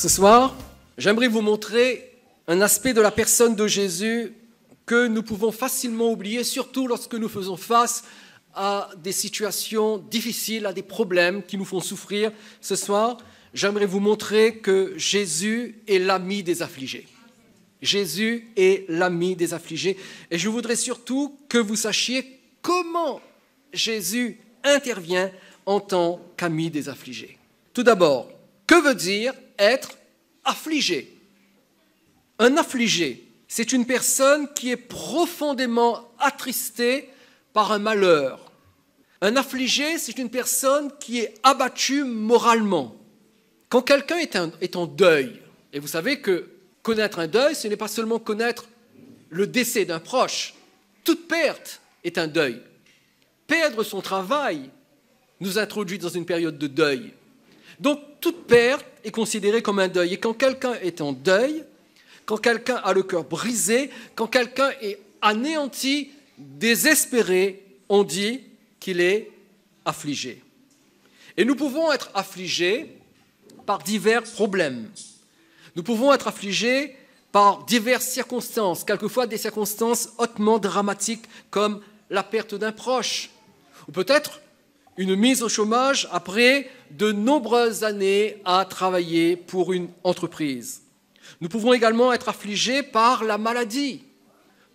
Ce soir, j'aimerais vous montrer un aspect de la personne de Jésus que nous pouvons facilement oublier, surtout lorsque nous faisons face à des situations difficiles, à des problèmes qui nous font souffrir. Ce soir, j'aimerais vous montrer que Jésus est l'ami des affligés. Jésus est l'ami des affligés. Et je voudrais surtout que vous sachiez comment Jésus intervient en tant qu'ami des affligés. Tout d'abord, que veut dire être affligé. Un affligé, c'est une personne qui est profondément attristée par un malheur. Un affligé, c'est une personne qui est abattue moralement. Quand quelqu'un est, en deuil, et vous savez que connaître un deuil, ce n'est pas seulement connaître le décès d'un proche, toute perte est un deuil. Perdre son travail nous introduit dans une période de deuil. Donc toute perte est considérée comme un deuil. Et quand quelqu'un est en deuil, quand quelqu'un a le cœur brisé, quand quelqu'un est anéanti, désespéré, on dit qu'il est affligé. Et nous pouvons être affligés par divers problèmes. Nous pouvons être affligés par diverses circonstances, quelquefois des circonstances hautement dramatiques comme la perte d'un proche, ou peut-être une mise au chômage après de nombreuses années à travailler pour une entreprise. Nous pouvons également être affligés par la maladie.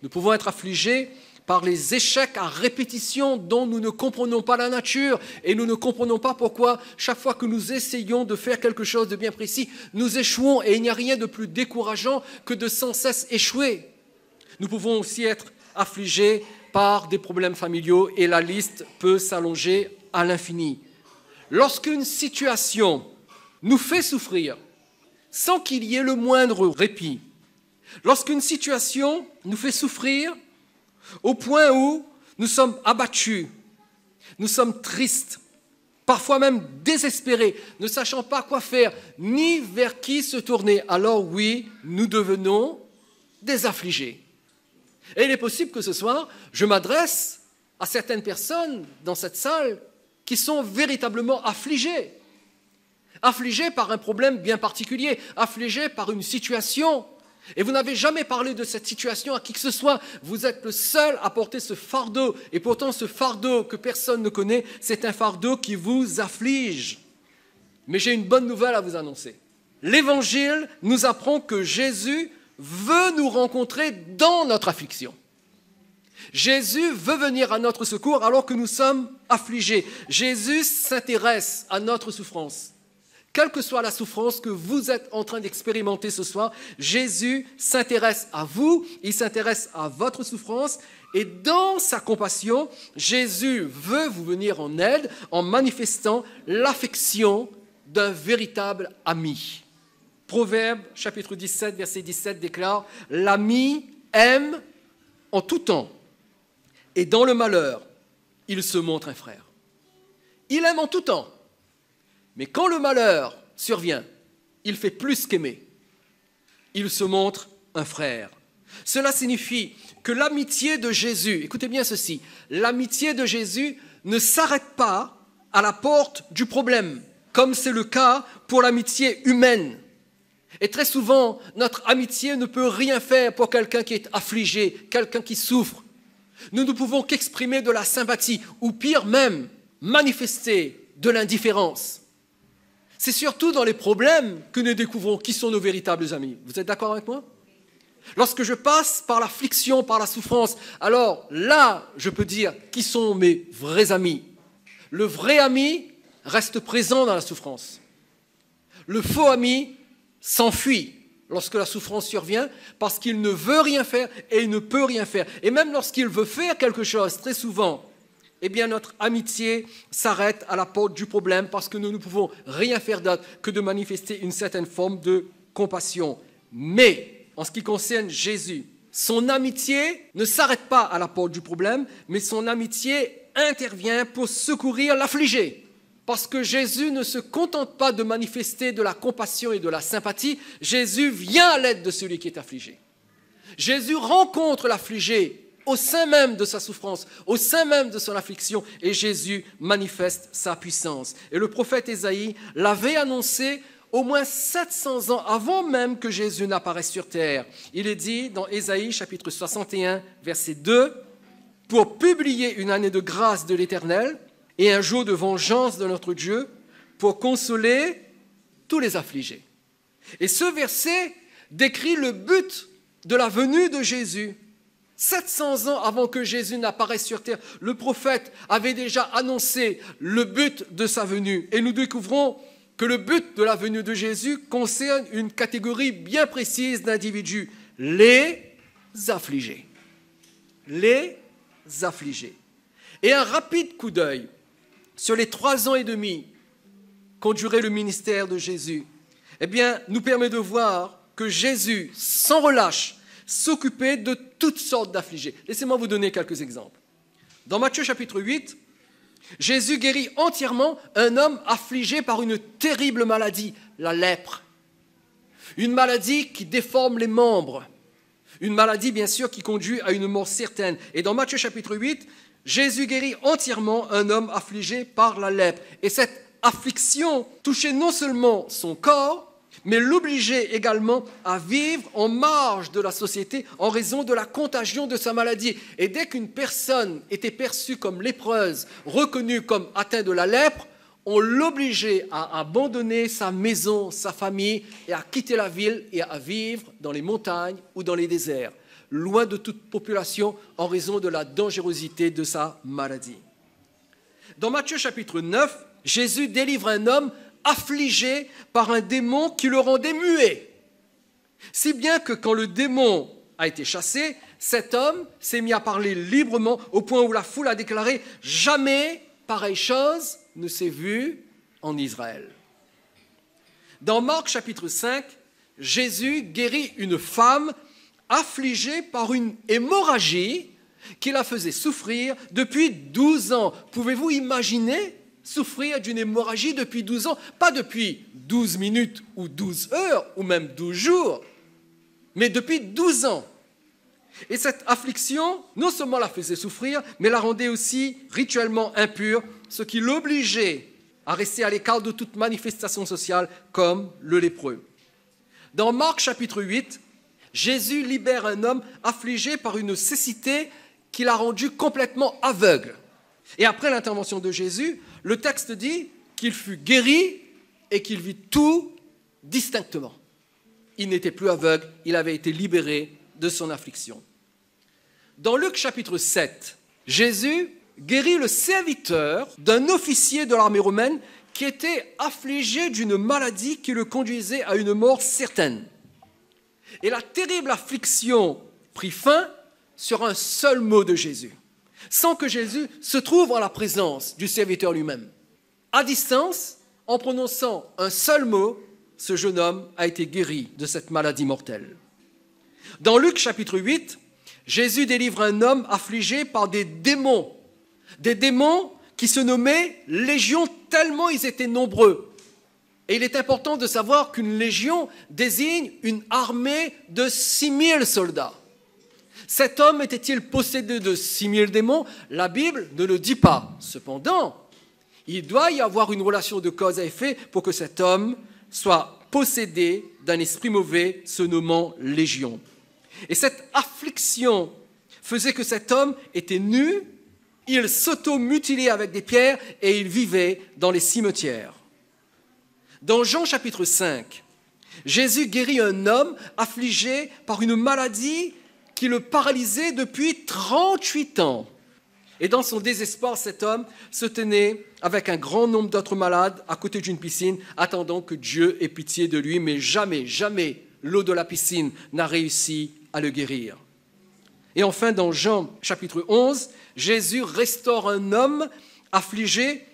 Nous pouvons être affligés par les échecs à répétition dont nous ne comprenons pas la nature et nous ne comprenons pas pourquoi chaque fois que nous essayons de faire quelque chose de bien précis, nous échouons et il n'y a rien de plus décourageant que de sans cesse échouer. Nous pouvons aussi être affligés par des problèmes familiaux et la liste peut s'allonger à l'infini. Lorsqu'une situation nous fait souffrir sans qu'il y ait le moindre répit, lorsqu'une situation nous fait souffrir au point où nous sommes abattus, nous sommes tristes, parfois même désespérés, ne sachant pas quoi faire, ni vers qui se tourner, alors oui, nous devenons des affligés. Et il est possible que ce soir, je m'adresse à certaines personnes dans cette salle qui sont véritablement affligés, affligés par un problème bien particulier, affligés par une situation. Et vous n'avez jamais parlé de cette situation à qui que ce soit. Vous êtes le seul à porter ce fardeau. Et pourtant, ce fardeau que personne ne connaît, c'est un fardeau qui vous afflige. Mais j'ai une bonne nouvelle à vous annoncer. L'Évangile nous apprend que Jésus veut nous rencontrer dans notre affliction. Jésus veut venir à notre secours alors que nous sommes affligés. Jésus s'intéresse à notre souffrance. Quelle que soit la souffrance que vous êtes en train d'expérimenter ce soir, Jésus s'intéresse à vous, il s'intéresse à votre souffrance et dans sa compassion, Jésus veut vous venir en aide en manifestant l'affection d'un véritable ami. Proverbe chapitre 17, verset 17 déclare, L'ami aime en tout temps, et dans le malheur, il se montre un frère. Il aime en tout temps. Mais quand le malheur survient, il fait plus qu'aimer. Il se montre un frère. Cela signifie que l'amitié de Jésus, écoutez bien ceci, l'amitié de Jésus ne s'arrête pas à la porte du problème, comme c'est le cas pour l'amitié humaine. Et très souvent, notre amitié ne peut rien faire pour quelqu'un qui est affligé, quelqu'un qui souffre, nous ne pouvons qu'exprimer de la sympathie, ou pire même, manifester de l'indifférence. C'est surtout dans les problèmes que nous découvrons qui sont nos véritables amis. Vous êtes d'accord avec moi Lorsque je passe par l'affliction, par la souffrance, alors là, je peux dire qui sont mes vrais amis. Le vrai ami reste présent dans la souffrance. Le faux ami s'enfuit lorsque la souffrance survient, parce qu'il ne veut rien faire et il ne peut rien faire. Et même lorsqu'il veut faire quelque chose, très souvent, eh bien notre amitié s'arrête à la porte du problème parce que nous ne pouvons rien faire d'autre que de manifester une certaine forme de compassion. Mais en ce qui concerne Jésus, son amitié ne s'arrête pas à la porte du problème, mais son amitié intervient pour secourir l'affligé. Parce que Jésus ne se contente pas de manifester de la compassion et de la sympathie, Jésus vient à l'aide de celui qui est affligé. Jésus rencontre l'affligé au sein même de sa souffrance, au sein même de son affliction, et Jésus manifeste sa puissance. Et le prophète Ésaïe l'avait annoncé au moins 700 ans avant même que Jésus n'apparaisse sur terre. Il est dit dans Ésaïe chapitre 61, verset 2, pour publier une année de grâce de l'Éternel, et un jour de vengeance de notre Dieu pour consoler tous les affligés. Et ce verset décrit le but de la venue de Jésus. 700 ans avant que Jésus n'apparaisse sur terre, le prophète avait déjà annoncé le but de sa venue. Et nous découvrons que le but de la venue de Jésus concerne une catégorie bien précise d'individus, les affligés. Les affligés. Et un rapide coup d'œil sur les trois ans et demi qu'ont duré le ministère de Jésus, eh bien, nous permet de voir que Jésus, sans relâche, s'occupait de toutes sortes d'affligés. Laissez-moi vous donner quelques exemples. Dans Matthieu chapitre 8, Jésus guérit entièrement un homme affligé par une terrible maladie, la lèpre. Une maladie qui déforme les membres. Une maladie, bien sûr, qui conduit à une mort certaine. Et dans Matthieu chapitre 8, Jésus guérit entièrement un homme affligé par la lèpre. Et cette affliction touchait non seulement son corps, mais l'obligeait également à vivre en marge de la société en raison de la contagion de sa maladie. Et dès qu'une personne était perçue comme lépreuse, reconnue comme atteinte de la lèpre, on l'obligeait à abandonner sa maison, sa famille, et à quitter la ville et à vivre dans les montagnes ou dans les déserts loin de toute population, en raison de la dangerosité de sa maladie. Dans Matthieu chapitre 9, Jésus délivre un homme affligé par un démon qui le rendait muet. Si bien que quand le démon a été chassé, cet homme s'est mis à parler librement au point où la foule a déclaré ⁇ Jamais pareille chose ne s'est vue en Israël ⁇ Dans Marc chapitre 5, Jésus guérit une femme affligé par une hémorragie qui la faisait souffrir depuis 12 ans. Pouvez-vous imaginer souffrir d'une hémorragie depuis 12 ans Pas depuis 12 minutes ou 12 heures ou même 12 jours, mais depuis 12 ans. Et cette affliction, non seulement la faisait souffrir, mais la rendait aussi rituellement impure, ce qui l'obligeait à rester à l'écart de toute manifestation sociale comme le lépreux. Dans Marc chapitre 8, Jésus libère un homme affligé par une cécité qui l'a rendu complètement aveugle. Et après l'intervention de Jésus, le texte dit qu'il fut guéri et qu'il vit tout distinctement. Il n'était plus aveugle, il avait été libéré de son affliction. Dans Luc chapitre 7, Jésus guérit le serviteur d'un officier de l'armée romaine qui était affligé d'une maladie qui le conduisait à une mort certaine. Et la terrible affliction prit fin sur un seul mot de Jésus, sans que Jésus se trouve en la présence du serviteur lui-même. À distance, en prononçant un seul mot, ce jeune homme a été guéri de cette maladie mortelle. Dans Luc chapitre 8, Jésus délivre un homme affligé par des démons, des démons qui se nommaient Légion tellement ils étaient nombreux. Et il est important de savoir qu'une légion désigne une armée de 6000 soldats. Cet homme était-il possédé de 6000 démons La Bible ne le dit pas. Cependant, il doit y avoir une relation de cause à effet pour que cet homme soit possédé d'un esprit mauvais se nommant Légion. Et cette affliction faisait que cet homme était nu, il s'auto-mutilait avec des pierres et il vivait dans les cimetières. Dans Jean chapitre 5, Jésus guérit un homme affligé par une maladie qui le paralysait depuis 38 ans. Et dans son désespoir, cet homme se tenait avec un grand nombre d'autres malades à côté d'une piscine, attendant que Dieu ait pitié de lui, mais jamais, jamais l'eau de la piscine n'a réussi à le guérir. Et enfin, dans Jean chapitre 11, Jésus restaure un homme affligé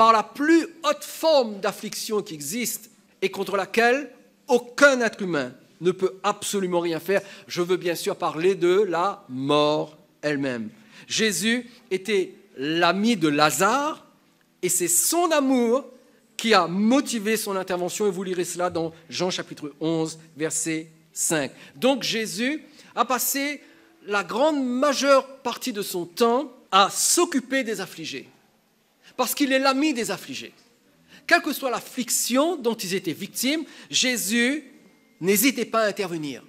par la plus haute forme d'affliction qui existe et contre laquelle aucun être humain ne peut absolument rien faire. Je veux bien sûr parler de la mort elle-même. Jésus était l'ami de Lazare et c'est son amour qui a motivé son intervention et vous lirez cela dans Jean chapitre 11 verset 5. Donc Jésus a passé la grande majeure partie de son temps à s'occuper des affligés parce qu'il est l'ami des affligés. Quelle que soit l'affliction dont ils étaient victimes, Jésus n'hésitait pas à intervenir.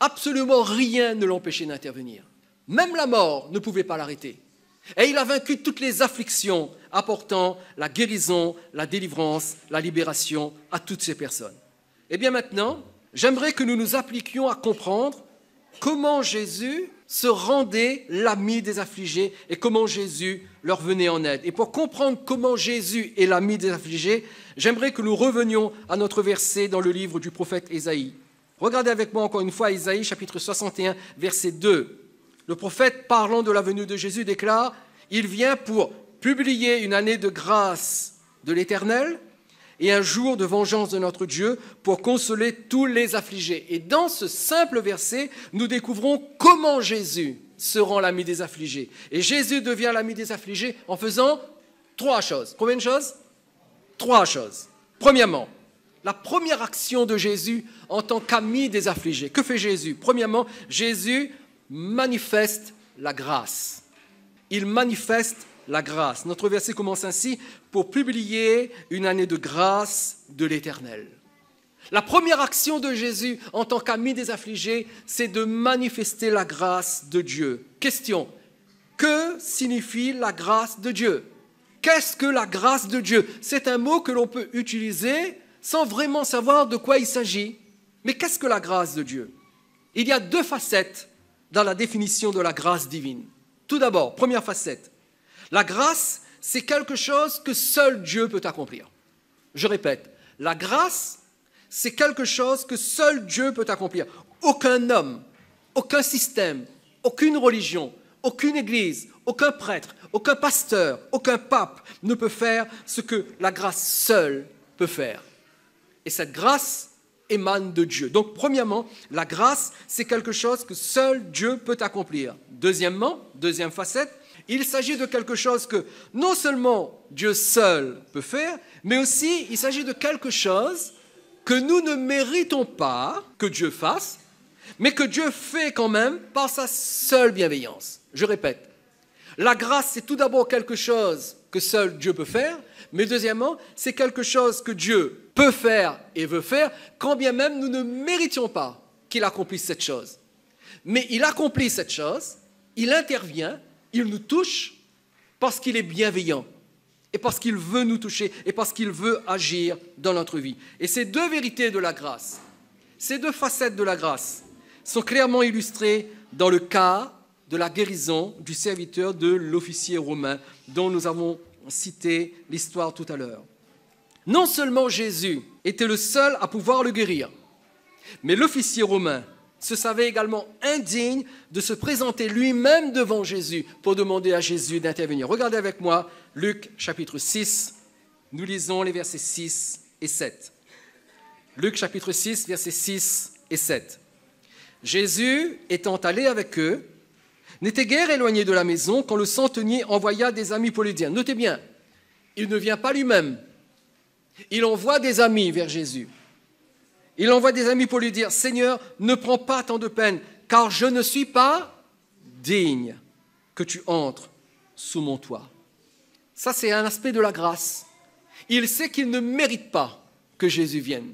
Absolument rien ne l'empêchait d'intervenir. Même la mort ne pouvait pas l'arrêter. Et il a vaincu toutes les afflictions, apportant la guérison, la délivrance, la libération à toutes ces personnes. Et eh bien maintenant, j'aimerais que nous nous appliquions à comprendre comment Jésus se rendait l'ami des affligés et comment Jésus leur venait en aide. Et pour comprendre comment Jésus est l'ami des affligés, j'aimerais que nous revenions à notre verset dans le livre du prophète Ésaïe. Regardez avec moi encore une fois Ésaïe chapitre 61 verset 2. Le prophète parlant de la venue de Jésus déclare, il vient pour publier une année de grâce de l'Éternel et un jour de vengeance de notre Dieu pour consoler tous les affligés. Et dans ce simple verset, nous découvrons comment Jésus se rend l'ami des affligés. Et Jésus devient l'ami des affligés en faisant trois choses. Combien de choses Trois choses. Premièrement, la première action de Jésus en tant qu'ami des affligés. Que fait Jésus Premièrement, Jésus manifeste la grâce. Il manifeste la grâce. Notre verset commence ainsi, pour publier une année de grâce de l'Éternel. La première action de Jésus en tant qu'ami des affligés, c'est de manifester la grâce de Dieu. Question, que signifie la grâce de Dieu Qu'est-ce que la grâce de Dieu C'est un mot que l'on peut utiliser sans vraiment savoir de quoi il s'agit. Mais qu'est-ce que la grâce de Dieu Il y a deux facettes dans la définition de la grâce divine. Tout d'abord, première facette, la grâce, c'est quelque chose que seul Dieu peut accomplir. Je répète, la grâce, c'est quelque chose que seul Dieu peut accomplir. Aucun homme, aucun système, aucune religion, aucune église, aucun prêtre, aucun pasteur, aucun pape ne peut faire ce que la grâce seule peut faire. Et cette grâce émane de Dieu. Donc premièrement, la grâce, c'est quelque chose que seul Dieu peut accomplir. Deuxièmement, deuxième facette, il s'agit de quelque chose que non seulement Dieu seul peut faire, mais aussi il s'agit de quelque chose que nous ne méritons pas que Dieu fasse, mais que Dieu fait quand même par sa seule bienveillance. Je répète, la grâce, c'est tout d'abord quelque chose que seul Dieu peut faire, mais deuxièmement, c'est quelque chose que Dieu peut faire et veut faire, quand bien même nous ne méritions pas qu'il accomplisse cette chose. Mais il accomplit cette chose, il intervient, il nous touche parce qu'il est bienveillant et parce qu'il veut nous toucher et parce qu'il veut agir dans notre vie. Et ces deux vérités de la grâce, ces deux facettes de la grâce sont clairement illustrées dans le cas de la guérison du serviteur de l'officier romain dont nous avons cité l'histoire tout à l'heure. Non seulement Jésus était le seul à pouvoir le guérir, mais l'officier romain se savait également indigne de se présenter lui-même devant Jésus pour demander à Jésus d'intervenir. Regardez avec moi Luc chapitre 6, nous lisons les versets 6 et 7. Luc chapitre 6, versets 6 et 7. Jésus, étant allé avec eux, n'était guère éloigné de la maison quand le centenier envoya des amis polydiens. notez bien, il ne vient pas lui-même, il envoie des amis vers Jésus. Il envoie des amis pour lui dire, Seigneur, ne prends pas tant de peine, car je ne suis pas digne que tu entres sous mon toit. Ça, c'est un aspect de la grâce. Il sait qu'il ne mérite pas que Jésus vienne.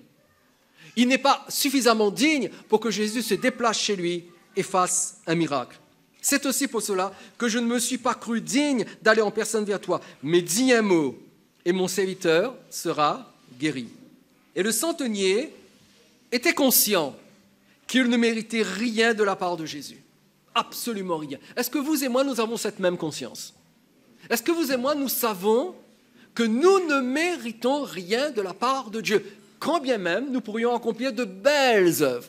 Il n'est pas suffisamment digne pour que Jésus se déplace chez lui et fasse un miracle. C'est aussi pour cela que je ne me suis pas cru digne d'aller en personne vers toi, mais dis un mot, et mon serviteur sera guéri. Et le centenier était conscient qu'il ne méritait rien de la part de Jésus. Absolument rien. Est-ce que vous et moi, nous avons cette même conscience Est-ce que vous et moi, nous savons que nous ne méritons rien de la part de Dieu Quand bien même, nous pourrions accomplir de belles œuvres.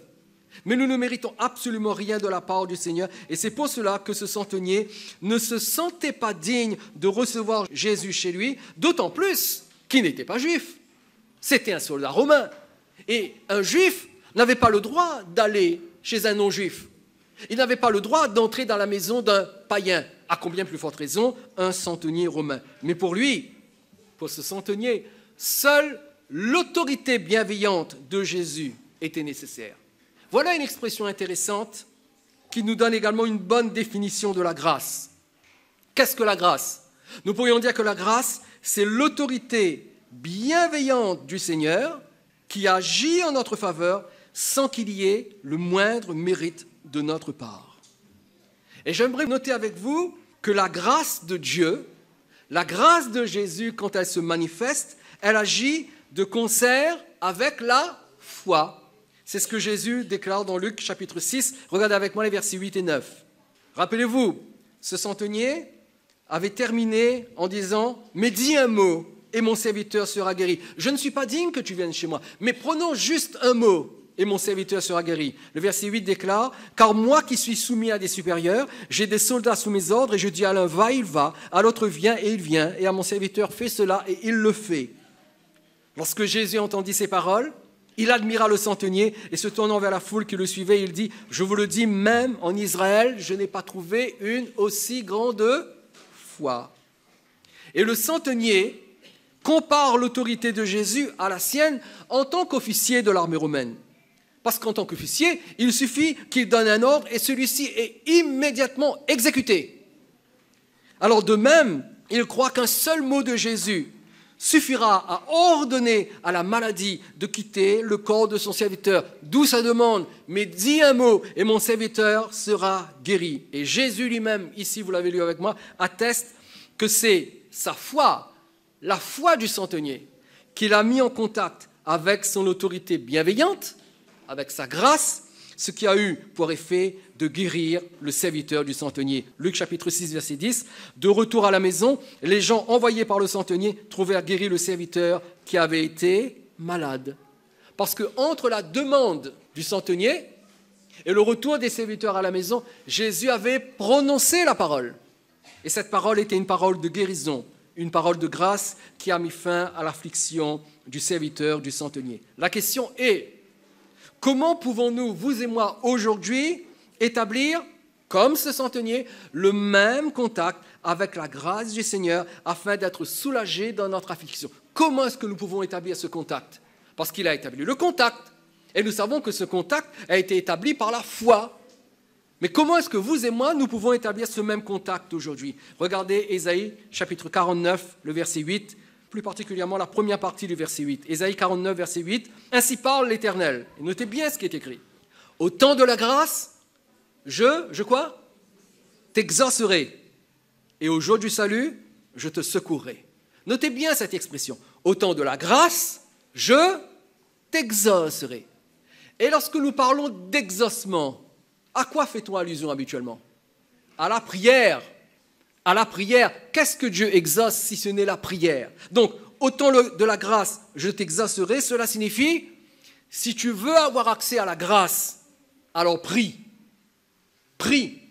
Mais nous ne méritons absolument rien de la part du Seigneur. Et c'est pour cela que ce centenier ne se sentait pas digne de recevoir Jésus chez lui, d'autant plus qu'il n'était pas juif. C'était un soldat romain. Et un juif n'avait pas le droit d'aller chez un non-juif. Il n'avait pas le droit d'entrer dans la maison d'un païen. À combien plus forte raison Un centenier romain. Mais pour lui, pour ce centenier, seule l'autorité bienveillante de Jésus était nécessaire. Voilà une expression intéressante qui nous donne également une bonne définition de la grâce. Qu'est-ce que la grâce Nous pourrions dire que la grâce, c'est l'autorité bienveillante du Seigneur qui agit en notre faveur sans qu'il y ait le moindre mérite de notre part. Et j'aimerais noter avec vous que la grâce de Dieu, la grâce de Jésus, quand elle se manifeste, elle agit de concert avec la foi. C'est ce que Jésus déclare dans Luc chapitre 6. Regardez avec moi les versets 8 et 9. Rappelez-vous, ce centenier avait terminé en disant, mais dis un mot, et mon serviteur sera guéri. Je ne suis pas digne que tu viennes chez moi, mais prenons juste un mot et mon serviteur sera guéri. Le verset 8 déclare, Car moi qui suis soumis à des supérieurs, j'ai des soldats sous mes ordres, et je dis à l'un va, il va, à l'autre vient et il vient, et à mon serviteur fais cela, et il le fait. Lorsque Jésus entendit ces paroles, il admira le centenier, et se tournant vers la foule qui le suivait, il dit, Je vous le dis, même en Israël, je n'ai pas trouvé une aussi grande foi. Et le centenier, compare l'autorité de Jésus à la sienne en tant qu'officier de l'armée romaine. Parce qu'en tant qu'officier, il suffit qu'il donne un ordre et celui-ci est immédiatement exécuté. Alors de même, il croit qu'un seul mot de Jésus suffira à ordonner à la maladie de quitter le corps de son serviteur, d'où sa demande, mais dis un mot et mon serviteur sera guéri. Et Jésus lui-même, ici vous l'avez lu avec moi, atteste que c'est sa foi la foi du centenier qu'il a mis en contact avec son autorité bienveillante, avec sa grâce, ce qui a eu pour effet de guérir le serviteur du centenier. Luc chapitre 6, verset 10. De retour à la maison, les gens envoyés par le centenier trouvèrent guéri le serviteur qui avait été malade. Parce que entre la demande du centenier et le retour des serviteurs à la maison, Jésus avait prononcé la parole. Et cette parole était une parole de guérison, une parole de grâce qui a mis fin à l'affliction du serviteur du centenier. La question est, comment pouvons-nous, vous et moi, aujourd'hui, établir, comme ce centenier, le même contact avec la grâce du Seigneur afin d'être soulagés dans notre affliction Comment est-ce que nous pouvons établir ce contact Parce qu'il a établi le contact. Et nous savons que ce contact a été établi par la foi. Mais comment est-ce que vous et moi, nous pouvons établir ce même contact aujourd'hui Regardez Ésaïe chapitre 49, le verset 8, plus particulièrement la première partie du verset 8. Ésaïe 49, verset 8, Ainsi parle l'Éternel. Notez bien ce qui est écrit. Au temps de la grâce, je, je quoi T'exaucerai. Et au jour du salut, je te secourrai. Notez bien cette expression. Au temps de la grâce, je t'exaucerai. Et lorsque nous parlons d'exaucement, à quoi fait-on allusion habituellement À la prière. À la prière. Qu'est-ce que Dieu exauce si ce n'est la prière Donc, autant de la grâce, je t'exacerai. cela signifie, si tu veux avoir accès à la grâce, alors prie. Prie.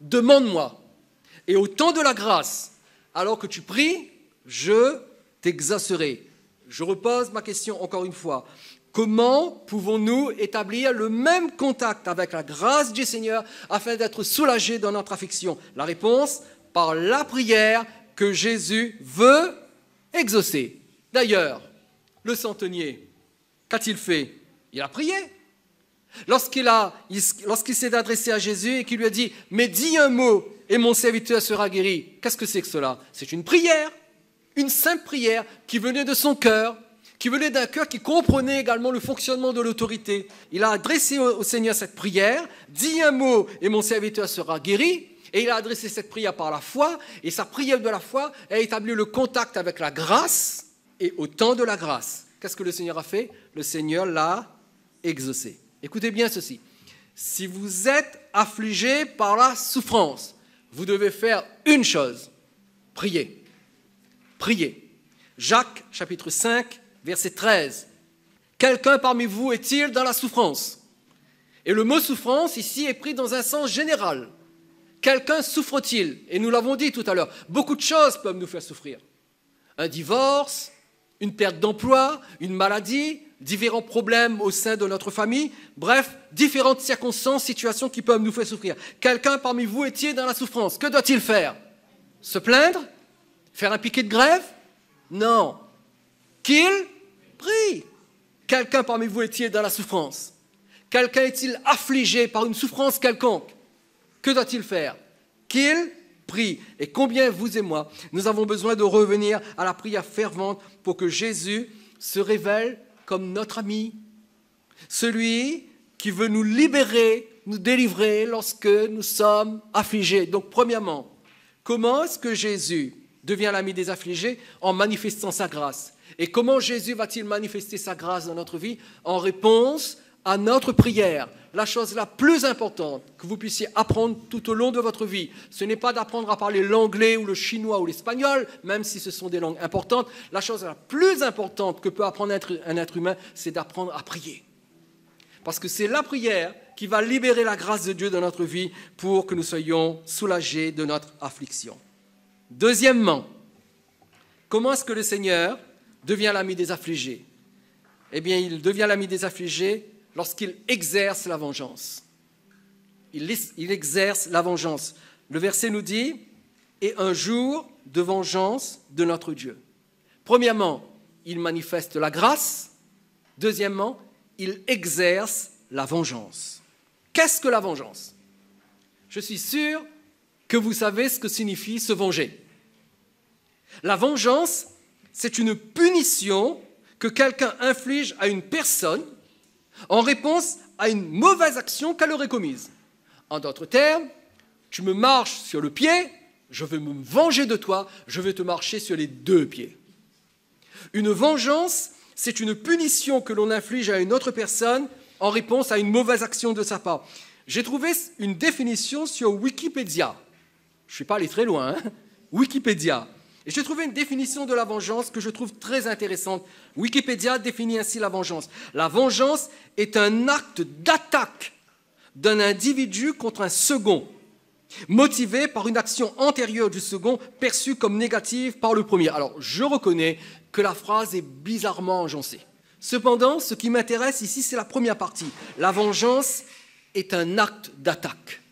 Demande-moi. Et autant de la grâce, alors que tu pries, je t'exacerai. Je repose ma question encore une fois. Comment pouvons-nous établir le même contact avec la grâce du Seigneur afin d'être soulagés dans notre affliction La réponse, par la prière que Jésus veut exaucer. D'ailleurs, le centenier, qu'a-t-il fait Il a prié. Lorsqu'il s'est adressé à Jésus et qu'il lui a dit, mais dis un mot et mon serviteur sera guéri, qu'est-ce que c'est que cela C'est une prière, une simple prière qui venait de son cœur qui venait d'un cœur qui comprenait également le fonctionnement de l'autorité. Il a adressé au Seigneur cette prière, dit un mot et mon serviteur sera guéri. Et il a adressé cette prière par la foi, et sa prière de la foi a établi le contact avec la grâce, et au temps de la grâce. Qu'est-ce que le Seigneur a fait Le Seigneur l'a exaucé. Écoutez bien ceci. Si vous êtes affligé par la souffrance, vous devez faire une chose, Priez, priez. Jacques chapitre 5, verset 13. Quelqu'un parmi vous est-il dans la souffrance Et le mot souffrance ici est pris dans un sens général. Quelqu'un souffre-t-il Et nous l'avons dit tout à l'heure, beaucoup de choses peuvent nous faire souffrir. Un divorce, une perte d'emploi, une maladie, différents problèmes au sein de notre famille, bref, différentes circonstances, situations qui peuvent nous faire souffrir. Quelqu'un parmi vous est-il dans la souffrance Que doit-il faire Se plaindre Faire un piquet de grève Non qu'il prie. Quelqu'un parmi vous est-il dans la souffrance Quelqu'un est-il affligé par une souffrance quelconque Que doit-il faire Qu'il prie. Et combien vous et moi, nous avons besoin de revenir à la prière fervente pour que Jésus se révèle comme notre ami, celui qui veut nous libérer, nous délivrer lorsque nous sommes affligés. Donc premièrement, comment est-ce que Jésus devient l'ami des affligés en manifestant sa grâce et comment Jésus va-t-il manifester sa grâce dans notre vie En réponse à notre prière. La chose la plus importante que vous puissiez apprendre tout au long de votre vie, ce n'est pas d'apprendre à parler l'anglais ou le chinois ou l'espagnol, même si ce sont des langues importantes. La chose la plus importante que peut apprendre un être humain, c'est d'apprendre à prier. Parce que c'est la prière qui va libérer la grâce de Dieu dans notre vie pour que nous soyons soulagés de notre affliction. Deuxièmement, comment est-ce que le Seigneur devient l'ami des affligés Eh bien, il devient l'ami des affligés lorsqu'il exerce la vengeance. Il, exerce la vengeance. Le verset nous dit, et un jour de vengeance de notre Dieu. Premièrement, il manifeste la grâce. Deuxièmement, il exerce la vengeance. Qu'est-ce que la vengeance Je suis sûr que vous savez ce que signifie se venger. La vengeance, c'est une punition que quelqu'un inflige à une personne en réponse à une mauvaise action qu'elle aurait commise. En d'autres termes, tu me marches sur le pied, je veux me venger de toi, je veux te marcher sur les deux pieds. Une vengeance, c'est une punition que l'on inflige à une autre personne en réponse à une mauvaise action de sa part. J'ai trouvé une définition sur Wikipédia. Je ne suis pas allé très loin. Hein. Wikipédia. Et j'ai trouvé une définition de la vengeance que je trouve très intéressante. Wikipédia définit ainsi la vengeance. La vengeance est un acte d'attaque d'un individu contre un second, motivé par une action antérieure du second perçue comme négative par le premier. Alors, je reconnais que la phrase est bizarrement engencée. Cependant, ce qui m'intéresse ici, c'est la première partie. La vengeance est un acte d'attaque.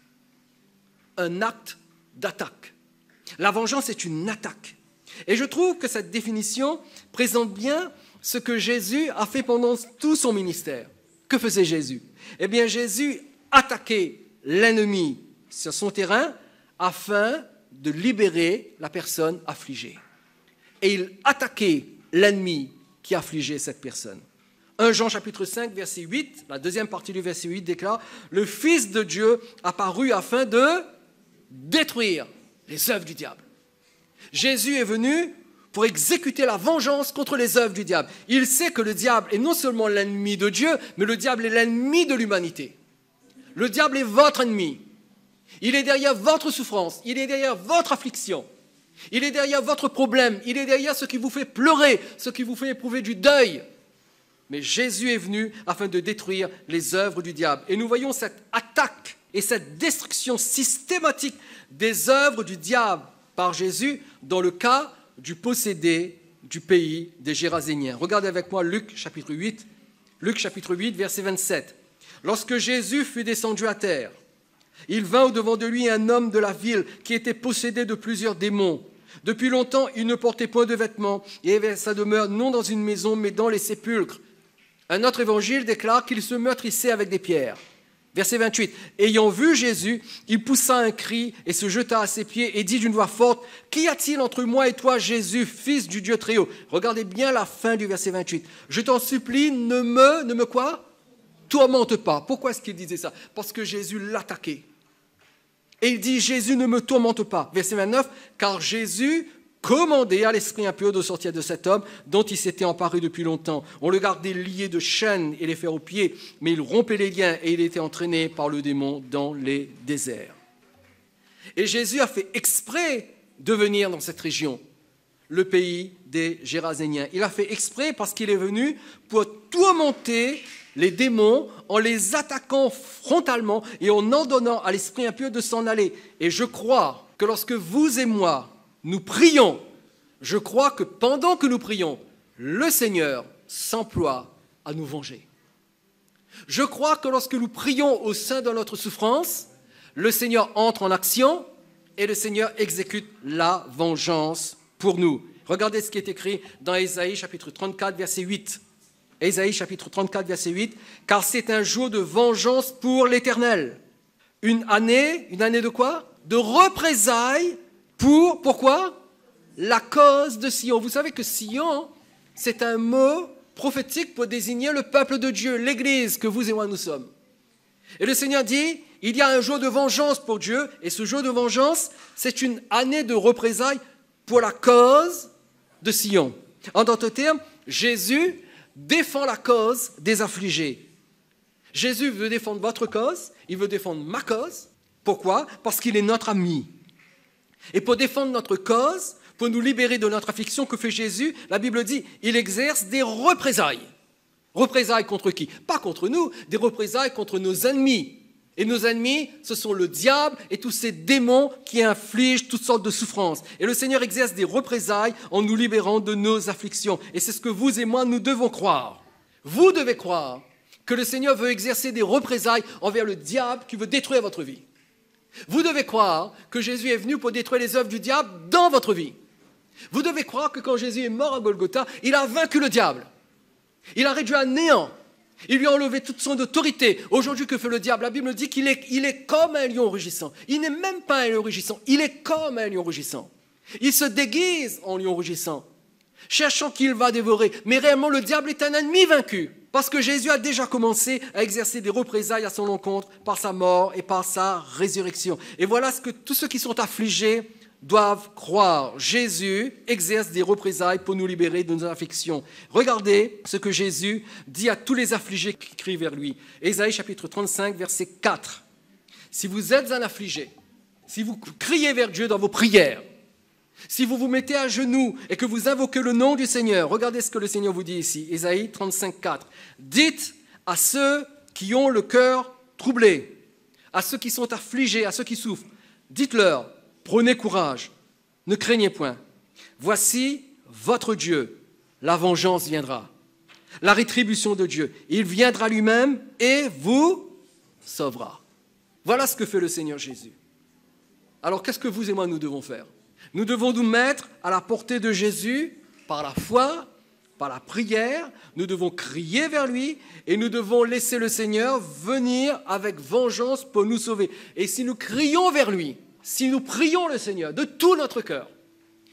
Un acte d'attaque. La vengeance est une attaque. Et je trouve que cette définition présente bien ce que Jésus a fait pendant tout son ministère. Que faisait Jésus Eh bien, Jésus attaquait l'ennemi sur son terrain afin de libérer la personne affligée. Et il attaquait l'ennemi qui affligeait cette personne. 1 Jean chapitre 5, verset 8, la deuxième partie du verset 8 déclare, Le Fils de Dieu apparu afin de détruire les œuvres du diable. Jésus est venu pour exécuter la vengeance contre les œuvres du diable. Il sait que le diable est non seulement l'ennemi de Dieu, mais le diable est l'ennemi de l'humanité. Le diable est votre ennemi. Il est derrière votre souffrance, il est derrière votre affliction, il est derrière votre problème, il est derrière ce qui vous fait pleurer, ce qui vous fait éprouver du deuil. Mais Jésus est venu afin de détruire les œuvres du diable. Et nous voyons cette attaque et cette destruction systématique des œuvres du diable par Jésus dans le cas du possédé du pays des Géraséniens. Regardez avec moi Luc chapitre 8, Luc chapitre 8, verset 27. Lorsque Jésus fut descendu à terre, il vint au-devant de lui un homme de la ville qui était possédé de plusieurs démons. Depuis longtemps, il ne portait point de vêtements et avait sa demeure non dans une maison, mais dans les sépulcres. Un autre évangile déclare qu'il se meurtrissait avec des pierres. Verset 28. Ayant vu Jésus, il poussa un cri et se jeta à ses pieds et dit d'une voix forte, Qu'y a-t-il entre moi et toi, Jésus, fils du Dieu très haut Regardez bien la fin du verset 28. Je t'en supplie, ne me, ne me quoi Tourmente pas. Pourquoi est-ce qu'il disait ça Parce que Jésus l'attaquait. Et il dit, Jésus ne me tourmente pas. Verset 29, car Jésus commandé à l'esprit impur de sortir de cet homme dont il s'était emparé depuis longtemps. On le gardait lié de chaînes et les fer au pied, mais il rompait les liens et il était entraîné par le démon dans les déserts. Et Jésus a fait exprès de venir dans cette région, le pays des Géraséniens. Il a fait exprès parce qu'il est venu pour tourmenter les démons en les attaquant frontalement et en en donnant à l'esprit impur de s'en aller. Et je crois que lorsque vous et moi, nous prions, je crois que pendant que nous prions, le Seigneur s'emploie à nous venger. Je crois que lorsque nous prions au sein de notre souffrance, le Seigneur entre en action et le Seigneur exécute la vengeance pour nous. Regardez ce qui est écrit dans Ésaïe chapitre 34 verset 8. Ésaïe chapitre 34 verset 8, car c'est un jour de vengeance pour l'Éternel. Une année, une année de quoi De représailles pour, pourquoi La cause de Sion. Vous savez que Sion, c'est un mot prophétique pour désigner le peuple de Dieu, l'Église que vous et moi nous sommes. Et le Seigneur dit, il y a un jour de vengeance pour Dieu, et ce jour de vengeance, c'est une année de représailles pour la cause de Sion. En d'autres termes, Jésus défend la cause des affligés. Jésus veut défendre votre cause, il veut défendre ma cause. Pourquoi Parce qu'il est notre ami. Et pour défendre notre cause, pour nous libérer de notre affliction, que fait Jésus La Bible dit, il exerce des représailles. Représailles contre qui Pas contre nous, des représailles contre nos ennemis. Et nos ennemis, ce sont le diable et tous ces démons qui infligent toutes sortes de souffrances. Et le Seigneur exerce des représailles en nous libérant de nos afflictions. Et c'est ce que vous et moi, nous devons croire. Vous devez croire que le Seigneur veut exercer des représailles envers le diable qui veut détruire votre vie. Vous devez croire que Jésus est venu pour détruire les œuvres du diable dans votre vie. Vous devez croire que quand Jésus est mort à Golgotha, il a vaincu le diable. Il a réduit à néant. Il lui a enlevé toute son autorité. Aujourd'hui, que fait le diable La Bible dit qu'il est, il est comme un lion rugissant. Il n'est même pas un lion rugissant. Il est comme un lion rugissant. Il se déguise en lion rugissant, cherchant qu'il va dévorer. Mais réellement, le diable est un ennemi vaincu. Parce que Jésus a déjà commencé à exercer des représailles à son encontre par sa mort et par sa résurrection. Et voilà ce que tous ceux qui sont affligés doivent croire. Jésus exerce des représailles pour nous libérer de nos afflictions. Regardez ce que Jésus dit à tous les affligés qui crient vers lui. Ésaïe chapitre 35, verset 4. Si vous êtes un affligé, si vous criez vers Dieu dans vos prières, si vous vous mettez à genoux et que vous invoquez le nom du Seigneur, regardez ce que le Seigneur vous dit ici, Isaïe 35, 4. Dites à ceux qui ont le cœur troublé, à ceux qui sont affligés, à ceux qui souffrent, dites-leur, prenez courage, ne craignez point. Voici votre Dieu, la vengeance viendra, la rétribution de Dieu. Il viendra lui-même et vous sauvera. Voilà ce que fait le Seigneur Jésus. Alors qu'est-ce que vous et moi nous devons faire nous devons nous mettre à la portée de Jésus par la foi, par la prière. Nous devons crier vers lui et nous devons laisser le Seigneur venir avec vengeance pour nous sauver. Et si nous crions vers lui, si nous prions le Seigneur de tout notre cœur,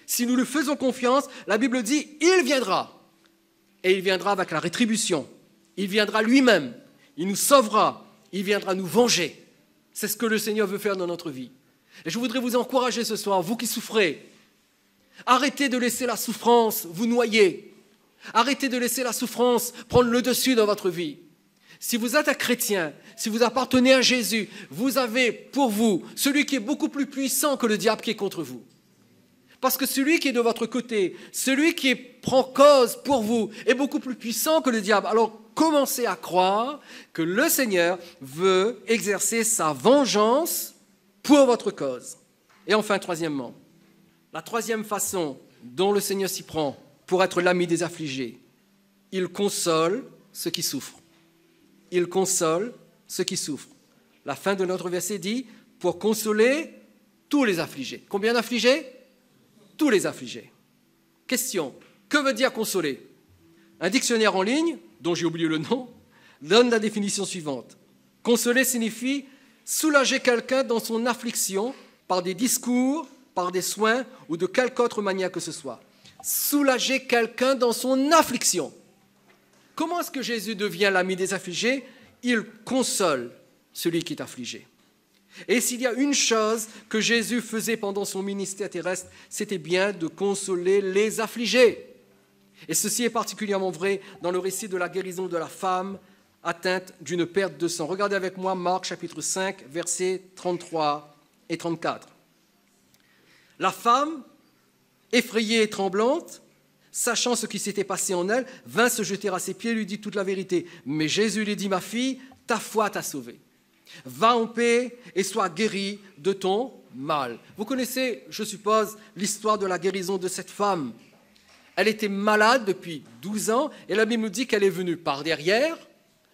si nous lui faisons confiance, la Bible dit, il viendra. Et il viendra avec la rétribution. Il viendra lui-même. Il nous sauvera. Il viendra nous venger. C'est ce que le Seigneur veut faire dans notre vie. Et je voudrais vous encourager ce soir, vous qui souffrez, arrêtez de laisser la souffrance vous noyer. Arrêtez de laisser la souffrance prendre le dessus dans votre vie. Si vous êtes un chrétien, si vous appartenez à Jésus, vous avez pour vous celui qui est beaucoup plus puissant que le diable qui est contre vous. Parce que celui qui est de votre côté, celui qui prend cause pour vous, est beaucoup plus puissant que le diable. Alors commencez à croire que le Seigneur veut exercer sa vengeance pour votre cause. Et enfin, troisièmement, la troisième façon dont le Seigneur s'y prend pour être l'ami des affligés, il console ceux qui souffrent. Il console ceux qui souffrent. La fin de notre verset dit, pour consoler tous les affligés. Combien d'affligés Tous les affligés. Question, que veut dire consoler Un dictionnaire en ligne, dont j'ai oublié le nom, donne la définition suivante. Consoler signifie soulager quelqu'un dans son affliction par des discours, par des soins ou de quelque autre manière que ce soit. Soulager quelqu'un dans son affliction. Comment est-ce que Jésus devient l'ami des affligés Il console celui qui est affligé. Et s'il y a une chose que Jésus faisait pendant son ministère terrestre, c'était bien de consoler les affligés. Et ceci est particulièrement vrai dans le récit de la guérison de la femme atteinte d'une perte de sang. Regardez avec moi Marc chapitre 5, versets 33 et 34. La femme, effrayée et tremblante, sachant ce qui s'était passé en elle, vint se jeter à ses pieds et lui dit toute la vérité. Mais Jésus lui dit, ma fille, ta foi t'a sauvée. Va en paix et sois guérie de ton mal. Vous connaissez, je suppose, l'histoire de la guérison de cette femme. Elle était malade depuis 12 ans et la Bible nous dit qu'elle est venue par derrière,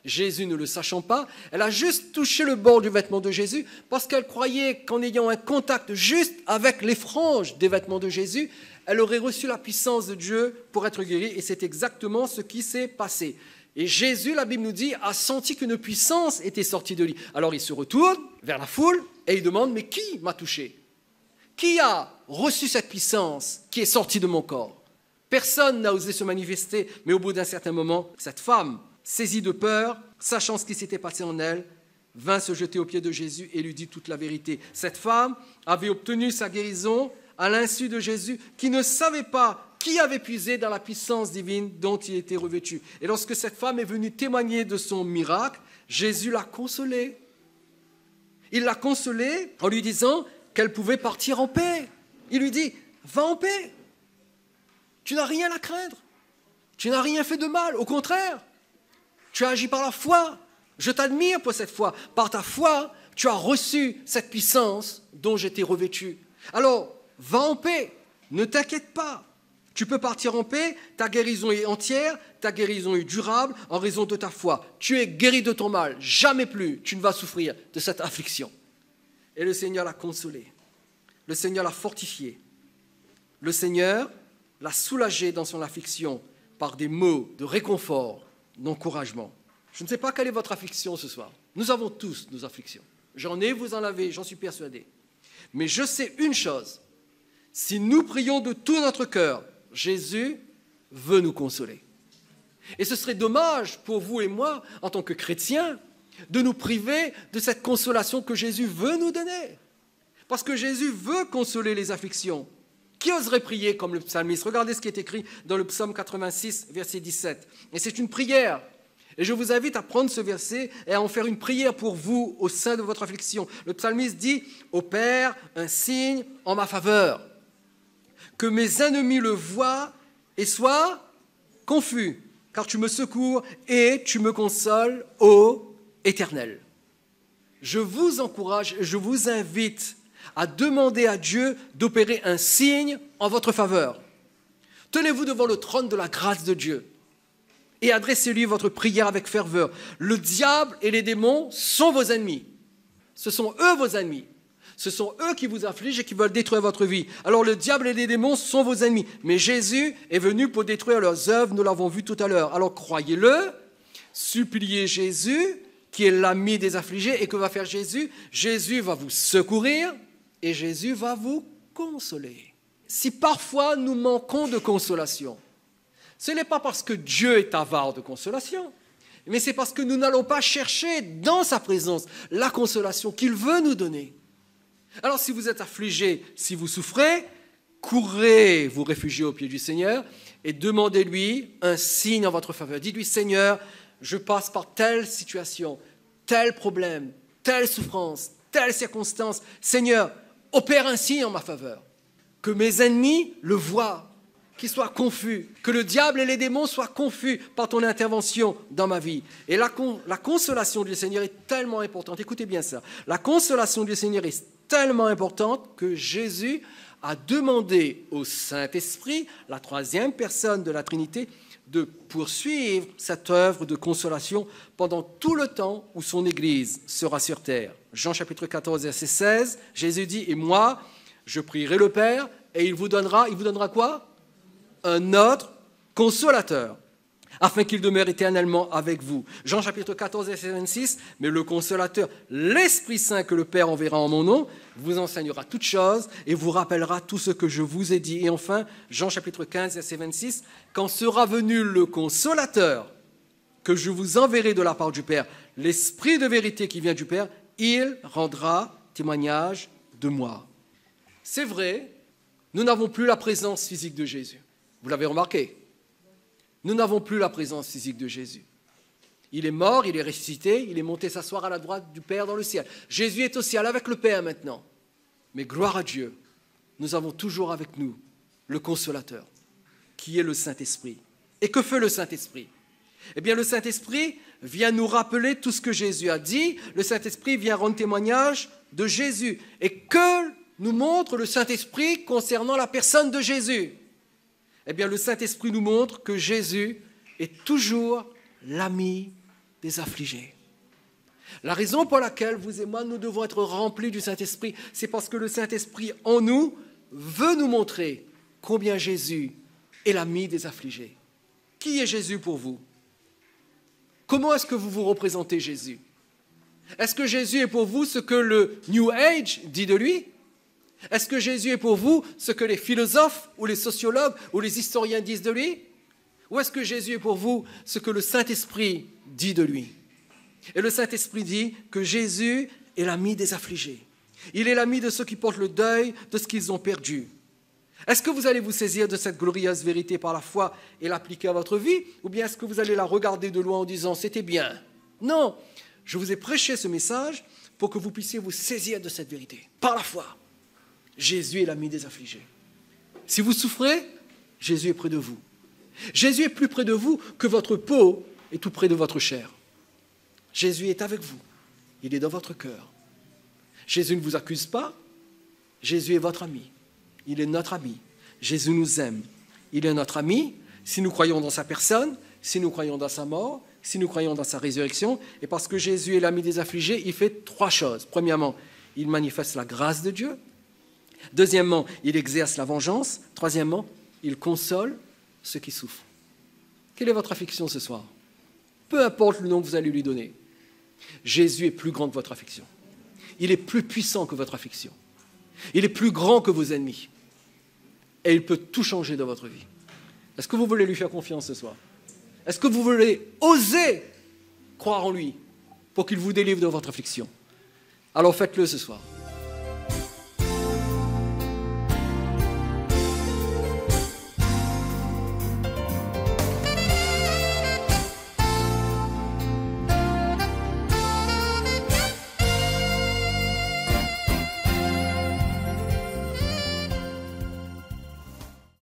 Jésus ne le sachant pas, elle a juste touché le bord du vêtement de Jésus parce qu'elle croyait qu'en ayant un contact juste avec les franges des vêtements de Jésus, elle aurait reçu la puissance de Dieu pour être guérie et c'est exactement ce qui s'est passé. Et Jésus, la Bible nous dit, a senti qu'une puissance était sortie de lui. Alors il se retourne vers la foule et il demande, mais qui m'a touché Qui a reçu cette puissance qui est sortie de mon corps Personne n'a osé se manifester, mais au bout d'un certain moment, cette femme saisie de peur, sachant ce qui s'était passé en elle, vint se jeter aux pieds de Jésus et lui dit toute la vérité. Cette femme avait obtenu sa guérison à l'insu de Jésus, qui ne savait pas qui avait puisé dans la puissance divine dont il était revêtu. Et lorsque cette femme est venue témoigner de son miracle, Jésus l'a consolée. Il l'a consolée en lui disant qu'elle pouvait partir en paix. Il lui dit, va en paix. Tu n'as rien à craindre. Tu n'as rien fait de mal. Au contraire, tu as agi par la foi. Je t'admire pour cette foi. Par ta foi, tu as reçu cette puissance dont j'étais revêtu. Alors, va en paix. Ne t'inquiète pas. Tu peux partir en paix, ta guérison est entière, ta guérison est durable en raison de ta foi. Tu es guéri de ton mal, jamais plus tu ne vas souffrir de cette affliction. Et le Seigneur l'a consolé, le Seigneur l'a fortifié, le Seigneur l'a soulagé dans son affliction par des mots de réconfort d'encouragement. Je ne sais pas quelle est votre affliction ce soir. Nous avons tous nos afflictions. J'en ai, vous en avez, j'en suis persuadé. Mais je sais une chose, si nous prions de tout notre cœur, Jésus veut nous consoler. Et ce serait dommage pour vous et moi, en tant que chrétiens, de nous priver de cette consolation que Jésus veut nous donner. Parce que Jésus veut consoler les afflictions. Qui oserait prier comme le psalmiste Regardez ce qui est écrit dans le psaume 86, verset 17. Et c'est une prière. Et je vous invite à prendre ce verset et à en faire une prière pour vous au sein de votre affliction. Le psalmiste dit, au Père un signe en ma faveur, que mes ennemis le voient et soient confus, car tu me secours et tu me consoles, ô Éternel. Je vous encourage, je vous invite à demander à Dieu d'opérer un signe en votre faveur. Tenez-vous devant le trône de la grâce de Dieu et adressez-lui votre prière avec ferveur. Le diable et les démons sont vos ennemis. Ce sont eux vos ennemis. Ce sont eux qui vous affligent et qui veulent détruire votre vie. Alors le diable et les démons sont vos ennemis. Mais Jésus est venu pour détruire leurs œuvres, nous l'avons vu tout à l'heure. Alors croyez-le, suppliez Jésus, qui est l'ami des affligés, et que va faire Jésus Jésus va vous secourir, et Jésus va vous consoler. Si parfois nous manquons de consolation, ce n'est pas parce que Dieu est avare de consolation, mais c'est parce que nous n'allons pas chercher dans sa présence la consolation qu'il veut nous donner. Alors si vous êtes affligé, si vous souffrez, courez vous réfugier au pied du Seigneur et demandez-lui un signe en votre faveur. Dites-lui, Seigneur, je passe par telle situation, tel problème, telle souffrance, telle circonstance. Seigneur, opère ainsi en ma faveur, que mes ennemis le voient, qu'ils soient confus, que le diable et les démons soient confus par ton intervention dans ma vie. Et la, la consolation du Seigneur est tellement importante, écoutez bien ça, la consolation du Seigneur est tellement importante que Jésus a demandé au Saint-Esprit, la troisième personne de la Trinité, de poursuivre cette œuvre de consolation pendant tout le temps où son Église sera sur terre. Jean chapitre 14, verset 16, Jésus dit, et moi, je prierai le Père, et il vous donnera, il vous donnera quoi Un autre consolateur afin qu'il demeure éternellement avec vous. Jean chapitre 14, verset 26, mais le consolateur, l'Esprit Saint que le Père enverra en mon nom, vous enseignera toutes choses et vous rappellera tout ce que je vous ai dit. Et enfin, Jean chapitre 15, verset 26, quand sera venu le consolateur que je vous enverrai de la part du Père, l'Esprit de vérité qui vient du Père, il rendra témoignage de moi. C'est vrai, nous n'avons plus la présence physique de Jésus. Vous l'avez remarqué, nous n'avons plus la présence physique de Jésus. Il est mort, il est ressuscité, il est monté s'asseoir à la droite du Père dans le ciel. Jésus est au ciel avec le Père maintenant. Mais gloire à Dieu, nous avons toujours avec nous le consolateur, qui est le Saint-Esprit. Et que fait le Saint-Esprit Eh bien, le Saint-Esprit vient nous rappeler tout ce que Jésus a dit, le Saint-Esprit vient rendre témoignage de Jésus. Et que nous montre le Saint-Esprit concernant la personne de Jésus eh bien, le Saint-Esprit nous montre que Jésus est toujours l'ami des affligés. La raison pour laquelle, vous et moi, nous devons être remplis du Saint-Esprit, c'est parce que le Saint-Esprit en nous veut nous montrer combien Jésus est l'ami des affligés. Qui est Jésus pour vous Comment est-ce que vous vous représentez Jésus Est-ce que Jésus est pour vous ce que le New Age dit de lui est-ce que Jésus est pour vous ce que les philosophes ou les sociologues ou les historiens disent de lui Ou est-ce que Jésus est pour vous ce que le Saint-Esprit dit de lui Et le Saint-Esprit dit que Jésus est l'ami des affligés. Il est l'ami de ceux qui portent le deuil de ce qu'ils ont perdu. Est-ce que vous allez vous saisir de cette glorieuse vérité par la foi et l'appliquer à votre vie Ou bien est-ce que vous allez la regarder de loin en disant ⁇ C'était bien ⁇ Non, je vous ai prêché ce message pour que vous puissiez vous saisir de cette vérité par la foi. Jésus est l'ami des affligés. Si vous souffrez, Jésus est près de vous. Jésus est plus près de vous que votre peau est tout près de votre chair. Jésus est avec vous. Il est dans votre cœur. Jésus ne vous accuse pas. Jésus est votre ami. Il est notre ami. Jésus nous aime. Il est notre ami si nous croyons dans sa personne, si nous croyons dans sa mort, si nous croyons dans sa résurrection. Et parce que Jésus est l'ami des affligés, il fait trois choses. Premièrement, il manifeste la grâce de Dieu. Deuxièmement, il exerce la vengeance. Troisièmement, il console ceux qui souffrent. Quelle est votre affliction ce soir Peu importe le nom que vous allez lui donner, Jésus est plus grand que votre affliction. Il est plus puissant que votre affliction. Il est plus grand que vos ennemis. Et il peut tout changer dans votre vie. Est-ce que vous voulez lui faire confiance ce soir Est-ce que vous voulez oser croire en lui pour qu'il vous délivre de votre affliction Alors faites-le ce soir.